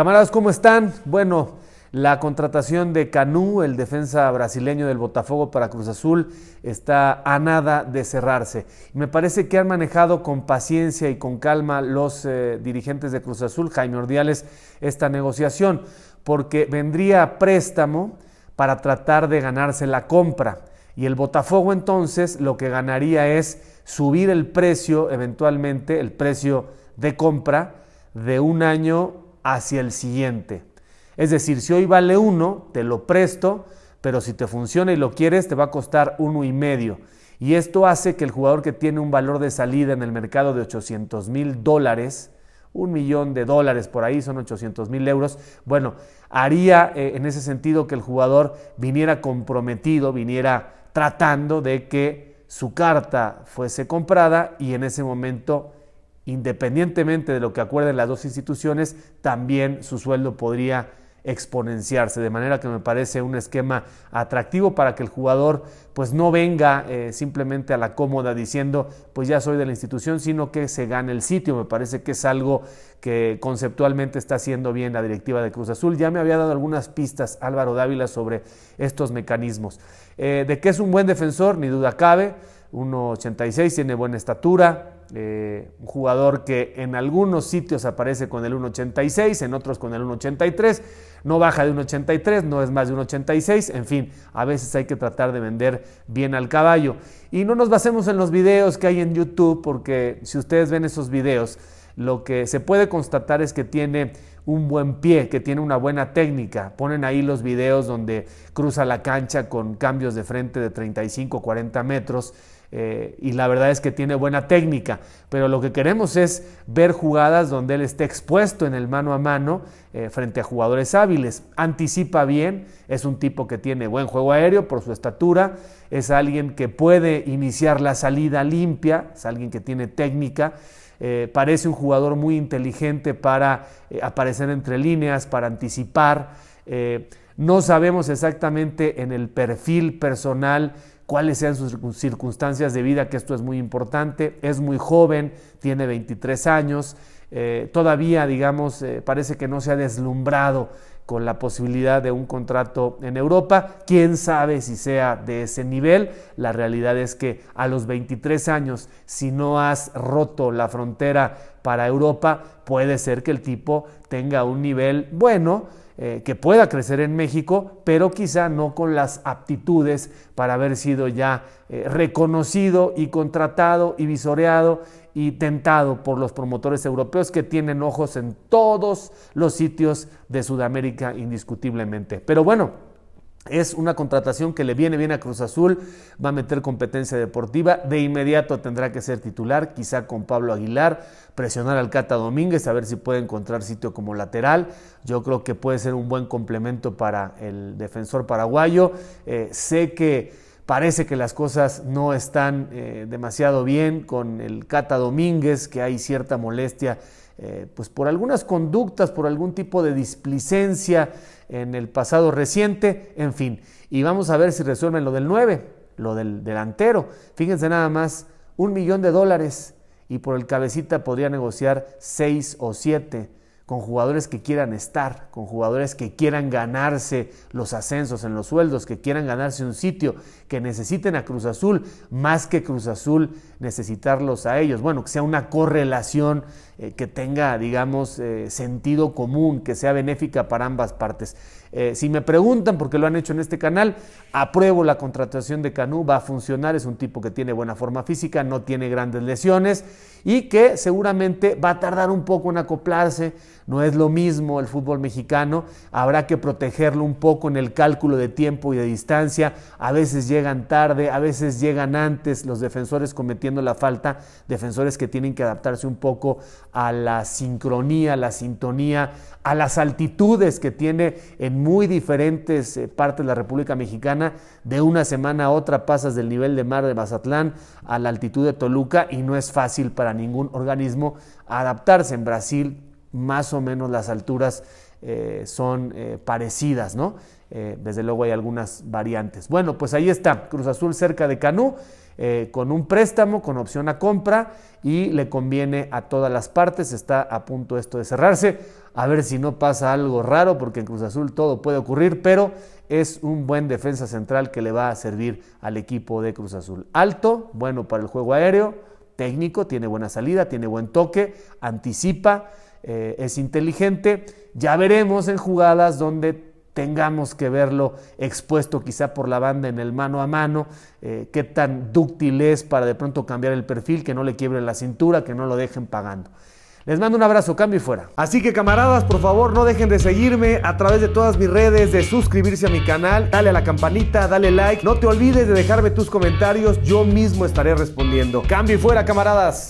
Camaradas, ¿cómo están? Bueno, la contratación de Canú, el defensa brasileño del Botafogo para Cruz Azul, está a nada de cerrarse. Me parece que han manejado con paciencia y con calma los eh, dirigentes de Cruz Azul, Jaime Ordiales, esta negociación, porque vendría a préstamo para tratar de ganarse la compra. Y el Botafogo entonces lo que ganaría es subir el precio, eventualmente el precio de compra, de un año hacia el siguiente. Es decir, si hoy vale uno, te lo presto, pero si te funciona y lo quieres, te va a costar uno y medio. Y esto hace que el jugador que tiene un valor de salida en el mercado de 800 mil dólares, un millón de dólares por ahí, son 800 mil euros. Bueno, haría eh, en ese sentido que el jugador viniera comprometido, viniera tratando de que su carta fuese comprada y en ese momento independientemente de lo que acuerden las dos instituciones, también su sueldo podría exponenciarse, de manera que me parece un esquema atractivo para que el jugador pues no venga eh, simplemente a la cómoda diciendo pues ya soy de la institución, sino que se gane el sitio, me parece que es algo que conceptualmente está haciendo bien la directiva de Cruz Azul, ya me había dado algunas pistas Álvaro Dávila sobre estos mecanismos, eh, de que es un buen defensor, ni duda cabe, 1.86, tiene buena estatura, eh, un jugador que en algunos sitios aparece con el 1.86, en otros con el 1.83, no baja de 1.83, no es más de 1.86, en fin, a veces hay que tratar de vender bien al caballo. Y no nos basemos en los videos que hay en YouTube, porque si ustedes ven esos videos, lo que se puede constatar es que tiene un buen pie, que tiene una buena técnica. Ponen ahí los videos donde cruza la cancha con cambios de frente de 35, 40 metros eh, y la verdad es que tiene buena técnica, pero lo que queremos es ver jugadas donde él esté expuesto en el mano a mano eh, frente a jugadores hábiles. Anticipa bien, es un tipo que tiene buen juego aéreo por su estatura, es alguien que puede iniciar la salida limpia, es alguien que tiene técnica. Eh, parece un jugador muy inteligente para aparecer entre líneas, para anticipar. no sabemos exactamente en el perfil personal cuáles sean sus circunstancias de vida, que esto es muy importante. Es muy joven, tiene 23 años, eh, todavía, digamos, eh, parece que no se ha deslumbrado con la posibilidad de un contrato en Europa. Quién sabe si sea de ese nivel. La realidad es que a los 23 años, si no has roto la frontera para Europa, puede ser que el tipo tenga un nivel bueno eh, que pueda crecer en México, pero quizá no con las aptitudes para haber sido ya eh, reconocido y contratado y visoreado y tentado por los promotores europeos que tienen ojos en todos los sitios de Sudamérica indiscutiblemente. Pero bueno, es una contratación que le viene bien a Cruz Azul, va a meter competencia deportiva, de inmediato tendrá que ser titular, quizá con Pablo Aguilar, presionar al Cata Domínguez, a ver si puede encontrar sitio como lateral. Yo creo que puede ser un buen complemento para el defensor paraguayo. Eh, sé que parece que las cosas no están eh, demasiado bien con el Cata Domínguez, que hay cierta molestia eh, pues por algunas conductas, por algún tipo de displicencia en el pasado reciente, en fin. Y vamos a ver si resuelven lo del 9, lo del delantero. Fíjense nada más, un millón de dólares y por el cabecita podría negociar 6 o 7 con jugadores que quieran estar, con jugadores que quieran ganarse los ascensos en los sueldos, que quieran ganarse un sitio, que necesiten a Cruz Azul, más que Cruz Azul necesitarlos a ellos. Bueno, que sea una correlación eh, que tenga, digamos, eh, sentido común, que sea benéfica para ambas partes. Eh, si me preguntan, por qué lo han hecho en este canal, apruebo la contratación de Canú, va a funcionar, es un tipo que tiene buena forma física, no tiene grandes lesiones y que seguramente va a tardar un poco en acoplarse, no es lo mismo el fútbol mexicano, habrá que protegerlo un poco en el cálculo de tiempo y de distancia, a veces llegan tarde, a veces llegan antes los defensores cometiendo la falta, defensores que tienen que adaptarse un poco a la sincronía, a la sintonía, a las altitudes que tiene en muy diferentes eh, partes de la República Mexicana. De una semana a otra pasas del nivel de mar de Mazatlán a la altitud de Toluca y no es fácil para ningún organismo adaptarse. En Brasil, más o menos las alturas eh, son eh, parecidas, ¿no? Eh, desde luego hay algunas variantes. Bueno, pues ahí está, Cruz Azul cerca de Canú, con un préstamo, con opción a compra, y le conviene a todas las partes, está a punto esto de cerrarse, a ver si no pasa algo raro, porque en Cruz Azul todo puede ocurrir, pero es un buen defensa central que le va a servir al equipo de Cruz Azul. Alto, bueno para el juego aéreo, técnico, tiene buena salida, tiene buen toque, anticipa, eh, es inteligente. Ya veremos en jugadas donde tengamos que verlo expuesto quizá por la banda en el mano a mano, eh, qué tan dúctil es para de pronto cambiar el perfil, que no le quiebre la cintura, que no lo dejen pagando. Les mando un abrazo, cambio y fuera. Así que camaradas, por favor, no dejen de seguirme a través de todas mis redes, de suscribirse a mi canal, dale a la campanita, dale like, no te olvides de dejarme tus comentarios, yo mismo estaré respondiendo. Cambio y fuera, camaradas.